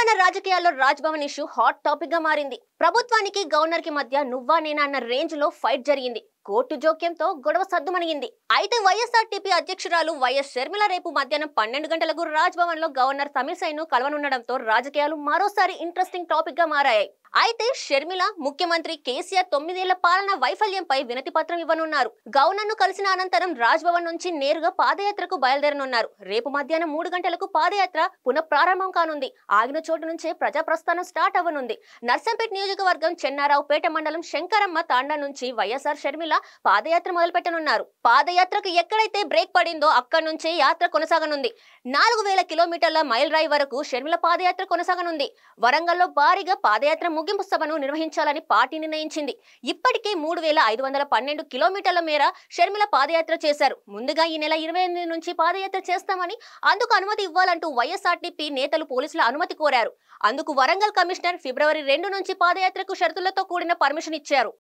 తెలంగాణ రాజకీయాల్లో Bhavan issue hot topic గా మారింది ప్రభుత్వానికి గవర్నర్ కి మధ్య నువ్వా నేనా అన్న రేంజ్ లో ఫైట్ జరిగింది కోర్టు జోక్యంతో గొడవ సర్దుమణిగింది అయితే వైఎస్ఆర్ టీపీ అధ్యక్షురాలు వైఎస్ షర్మిల రేపు మధ్యాహ్నం పన్నెండు గంటలకు రాజ్ భవన్ లో గవర్నర్ తమిళసైను కలవనుండడంతో రాజకీయాలు మరోసారి ఇంట్రెస్టింగ్ టాపిక్ గా మారాయి అయితే షర్మిల ముఖ్యమంత్రి కేసీఆర్ తొమ్మిదేళ్ల పాలన వైఫల్యంపై వినతి పత్రం ఇవ్వనున్నారు గవర్నర్ను కలిసిన అనంతరం రాజ్భవన్ నుంచి నేరుగా పాదయాత్రకు బయలుదేరనున్నారు రేపు మధ్యాహ్నం మూడు గంటలకు పాదయాత్ర పునఃప్రారంభం కానుంది ఆగిన చోటు నుంచే ప్రజాప్రస్థానం స్టార్ట్ అవ్వనుంది నర్సంపేట్ నియోజకవర్గం చెన్నారావుపేట మండలం శంకరమ్మ తాండ నుంచి వైఎస్ఆర్ షర్మిల పాదయాత్ర మొదలుపెట్టనున్నారు పాదయాత్రకు ఎక్కడైతే బ్రేక్ పడిందో అక్కడి నుంచే యాత్ర కొనసాగనుంది నాలుగు వేల కిలోమీటర్ల మైల్ రాయి వరకు షర్మిల పాదయాత్ర కొనసాగనుంది వరంగల్లో భారీగా పాదయాత్ర ముగింపు సభను నిర్వహించాలని పార్టీ నిర్ణయించింది ఇప్పటికే మూడు వేల ఐదు వందల పన్నెండు కిలోమీటర్ల మేర షర్మిల పాదయాత్ర చేశారు ముందుగా ఈ నెల ఇరవై ఎనిమిది నుంచి పాదయాత్ర చేస్తామని అందుకు అనుమతి ఇవ్వాలంటూ వైఎస్ఆర్టీపీ నేతలు పోలీసుల అనుమతి కోరారు అందుకు వరంగల్ కమిషనర్ ఫిబ్రవరి రెండు నుంచి పాదయాత్రకు షరతులతో కూడిన పర్మిషన్ ఇచ్చారు